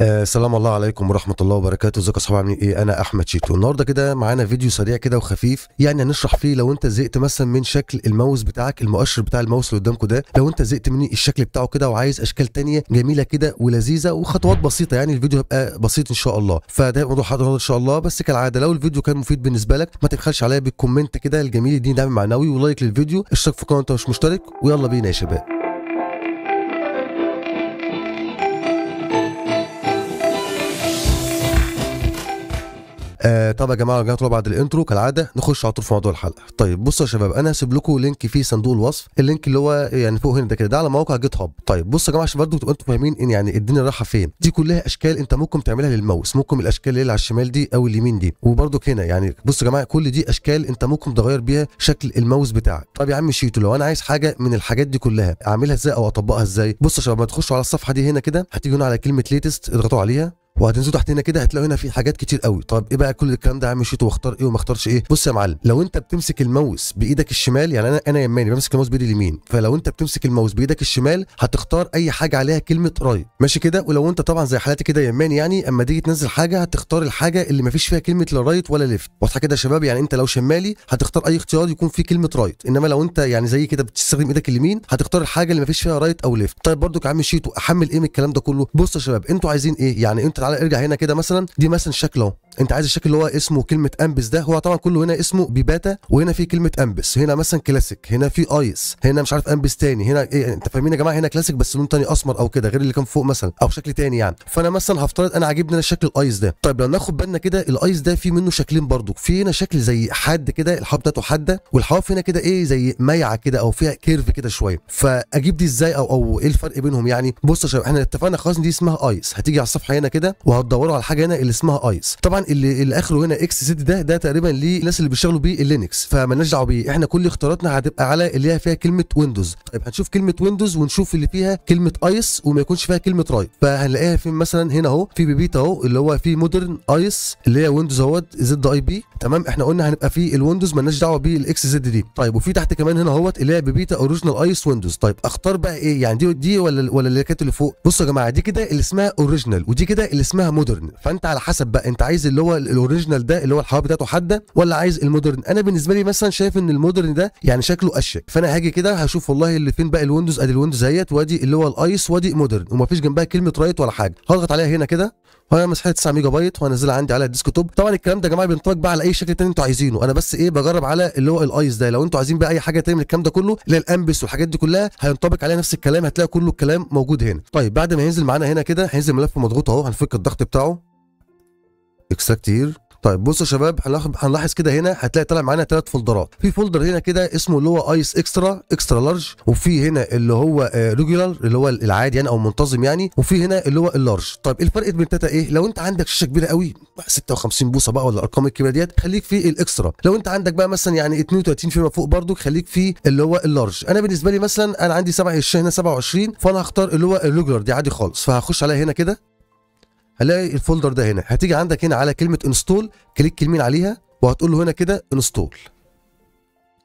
آه، السلام الله عليكم ورحمه الله وبركاته ازيكم يا اصحاب عاملين ايه انا احمد شيتو النهارده كده معانا فيديو سريع كده وخفيف يعني هنشرح فيه لو انت زهقت مثلا من شكل الماوس بتاعك المؤشر بتاع الماوس اللي قدامكم ده لو انت زهقت من الشكل بتاعه كده وعايز اشكال تانية جميله كده ولذيذه وخطوات بسيطه يعني الفيديو هيبقى بسيط ان شاء الله فده موضوع حاضر ان شاء الله بس كالعاده لو الفيديو كان مفيد بالنسبه لك ما تبخلش عليا بالكومنت كده الجميل دي دعم معنوي ولايك للفيديو اشترك في القناه انت مش مشترك ويلا بينا يا شباب آه طب يا جماعه رجعنا طول بعد الانترو كالعاده نخش على طول في موضوع الحلقه طيب بصوا يا شباب انا هسيب لكم لينك في صندوق الوصف اللينك اللي هو يعني فوق هنا ده كده ده على موقع جيت هاب طيب بصوا يا جماعه عشان برده تبقوا انتم فاهمين ان يعني الدنيا رايحه فين دي كلها اشكال انت ممكن تعملها للماوس ممكن الاشكال اللي على الشمال دي او اليمين دي وبرده هنا يعني بصوا يا جماعه كل دي اشكال انت ممكن تغير بيها شكل الماوس بتاعك طب يا عم شيتو لو انا عايز حاجه من الحاجات دي كلها اعملها ازاي او اطبقها ازاي بصوا يا شباب ما تخشوا على الصفحه دي هنا كده هتيجوا هنا على كلمه ليتست اضغطوا عليها وهتنزلوا تحت هنا كده هتلاقوا هنا في حاجات كتير قوي طب ايه بقى كل الكلام ده عم شيت واختار ايه وما اختارش ايه بص يا معلم لو انت بتمسك الماوس بايدك الشمال يعني انا انا يماني بمسك الماوس بايدي اليمين فلو انت بتمسك الماوس بايدك الشمال هتختار اي حاجه عليها كلمه رايت ماشي كده ولو انت طبعا زي حالاتي كده يماني يعني اما تيجي تنزل حاجه هتختار الحاجه اللي ما فيش فيها كلمه لا رايت ولا ليفت واضحه كده يا شباب يعني انت لو شمالي هتختار اي اختيار يكون فيه كلمه رايت انما لو انت يعني زي كده بتستخدم ايدك اليمين هتختار الحاجه اللي ما فيش فيها رايت او ليفت طيب برضو كعم شيت احمل ايه من الكلام ده كله بص يا شباب انتوا عايزين ايه يعني انت تعالى ارجع هنا كده مثلا دي مثلا الشكل اهو انت عايز الشكل اللي هو اسمه كلمه امبس ده هو طبعا كله هنا اسمه بيباتا وهنا في كلمه امبس هنا مثلا كلاسيك هنا في ايس هنا مش عارف امبس تاني هنا ايه انت فاهمين يا جماعه هنا كلاسيك بس لون تاني اسمر او كده غير اللي كان فوق مثلا او شكل تاني يعني فانا مثلا هفترض انا عاجبني انا شكل الايس ده طيب لو ناخد بالنا كده الايس ده في منه شكلين برضو في هنا شكل زي حد كده الحواف بتاعته حاده والحواف هنا كده ايه زي مايعه كده او فيها كيرف كده شويه فاجيب دي ازاي او او ايه الفرق بينهم يعني بص يا شباب احنا اتفقنا خلاص دي اسمها ايس هتيجي على الصفحه هنا كده وهتدوروا على حاجه هنا اللي اسمها ايس طبعا اللي, اللي اخره هنا اكس زد ده ده تقريبا للناس اللي بيشتغلوا باللينكس فمالناش دعوه بيه احنا كل اختياراتنا هتبقى على اللي هي فيها كلمه ويندوز طيب هنشوف كلمه ويندوز ونشوف اللي فيها كلمه ايس وما يكونش فيها كلمه رايت فهنلاقيها فين مثلا هنا اهو في بيبيتا اهو اللي هو في مودرن ايس اللي هي ويندوز اهوت زد اي بي تمام احنا قلنا هنبقى في الويندوز مالناش دعوه بالاكس زد دي طيب وفي تحت كمان هنا اهوت اللي هي بيبيتا اوريجينال ايس ويندوز طيب اختار بقى ايه يعني دي دي ولا ولا اللي كانت اللي فوق بصوا يا جماعه دي كده اللي اسمها اوريجينال ودي كده اللي اسمها مودرن فانت على حسب بقى انت عايز اللي هو الاوريجينال ده اللي هو الحواف بتاعته حاده ولا عايز المودرن انا بالنسبه لي مثلا شايف ان المودرن ده يعني شكله اشيك فانا هاجي كده هشوف والله اللي فين بقى الويندوز ادي الويندوز اهيت وادي اللي هو الايس وادي مودرن ومفيش جنبها كلمه رايت ولا حاجه هضغط عليها هنا كده وانا مساحه 9 ميجا بايت وهنزلها عندي على الديسك توب طبعا الكلام ده يا جماعه بينطبق بقى على اي شكل تاني انتوا عايزينه انا بس ايه بجرب على اللي هو الايس ده لو انتوا عايزين بقى اي حاجه تاني من الكلام ده كله اللي هي الانبس والحاجات دي كلها هينطبق عليها نفس الكلام هتلاقي كله الكلام موجود هنا طيب بعد ما ينزل معانا هنا كده هينزل ملف مضغوط اهو هنفك الضغط بتاعه اكستراكت هير طيب بصوا يا شباب هنلاحظ كده هنا هتلاقي طالع معانا ثلاث فولدرات في فولدر هنا كده اسمه اللي هو ايس اكسترا اكسترا لارج وفي هنا اللي هو ريجولار آه، اللي هو العادي يعني او منتظم يعني وفي هنا اللي هو اللارج طيب الفرق بين الثلاثه ايه لو انت عندك شاشه كبيره قوي 56 بوصه بقى ولا الارقام الكبيره ديت خليك في الاكسترا لو انت عندك بقى مثلا يعني 32 فيما فوق برضو خليك في اللي هو اللارج انا بالنسبه لي مثلا انا عندي 27 هنا 27 فانا هختار اللي هو الريجولار دي عادي خالص فهخش عليها هنا كده هلاقي الفولدر ده هنا هتيجي عندك هنا على كلمه انستول كليك يمين عليها وهتقول له هنا كده انستول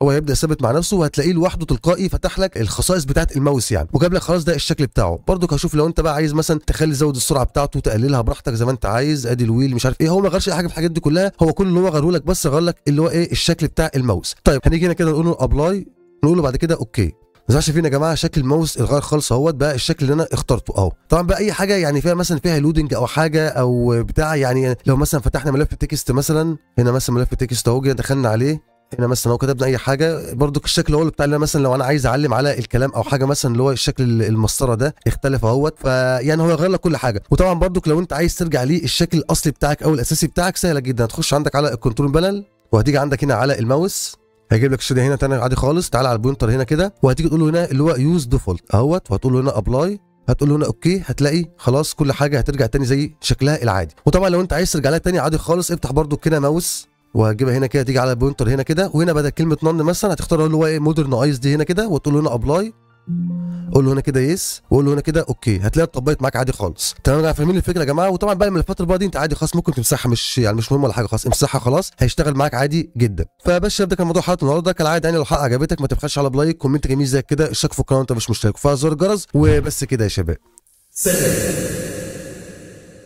هو هيبدا يثبت مع نفسه وهتلاقيه لوحده تلقائي فتح لك الخصائص بتاعه الماوس يعني وجاب لك خلاص ده الشكل بتاعه برضك هشوف لو انت بقى عايز مثلا تخلي زود السرعه بتاعته تقللها براحتك زي ما انت عايز ادي الويل مش عارف ايه هو ما غيرش اي حاجه في الحاجات دي كلها هو كل اللي هو غيره لك بس غير لك اللي هو ايه الشكل بتاع الماوس طيب هنيجي هنا كده نقول له ابلاي نقول له بعد كده اوكي ما شايفين يا جماعه شكل الماوس اتغير خالص اهوت بقى الشكل اللي انا اخترته اهو طبعا بقى اي حاجه يعني فيها مثلا فيها لودنج او حاجه او بتاع يعني لو مثلا فتحنا ملف تكست مثلا هنا مثلا ملف تكست اهو جينا دخلنا عليه هنا مثلا لو كتبنا اي حاجه برده الشكل هو اللي بتاع اللي مثلا لو انا عايز اعلم على الكلام او حاجه مثلا اللي هو الشكل المسطره ده اختلف اهوت فيعني هو غير لك كل حاجه وطبعا برده لو انت عايز ترجع ليه الشكل الاصلي بتاعك او الاساسي بتاعك سهله جدا هتخش عندك على الكنترول بانل وهتيجي عندك هنا على الماوس هيجيب لك الشاده هنا تاني عادي خالص تعالى على البوينتر هنا كده وهتيجي تقول له هنا اللي هو يوز ديفولت اهوت وهتقول له هنا ابلاي هتقول له هنا اوكي هتلاقي خلاص كل حاجه هترجع تاني زي شكلها العادي وطبعا لو انت عايز ترجع لها تاني عادي خالص افتح برده كده ماوس وهتجيبها هنا كده تيجي على البوينتر هنا كده وهنا بدل كلمه نون مثلا هتختار اللي هو ايه مودرن ايز دي هنا كده وتقول له هنا ابلاي قول له هنا كده يس وقول له هنا كده اوكي هتلاقيها اتطبقت معاك عادي خالص تمام انا فاهمين الفكره يا جماعه وطبعا بقى الفتره بقى دي انت عادي خلاص ممكن تمسحها مش يعني مش مهم ولا حاجه خلاص امسحها خلاص هيشتغل معاك عادي جدا فبس ده كان موضوع حلقه النهارده كالعاده يعني لو الحلقه عجبتك ما تبخلش على بلايك كومنت جميل زي كده اشترك في القناه وانت مش مشترك وفعل زر الجرس وبس كده يا شباب سلام